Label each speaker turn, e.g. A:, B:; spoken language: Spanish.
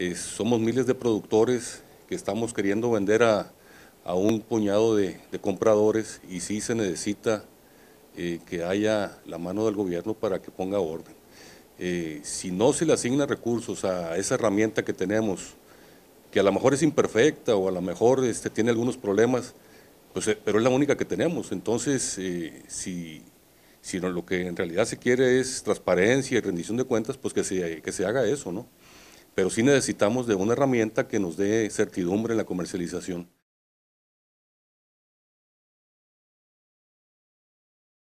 A: Eh, somos miles de productores que estamos queriendo vender a, un puñado de, compradores y sí se necesita eh, que haya la mano del gobierno para que ponga orden. Eh, si no se le asigna recursos a esa herramienta que tenemos, que a lo mejor es imperfecta o a lo mejor este, tiene algunos problemas, pues, pero es la única que tenemos. Entonces, si, si lo que en realidad se quiere es transparencia y rendición de cuentas, pues que se, que se haga eso, ¿no? pero sí necesitamos de una herramienta que nos dé certidumbre en la comercialización.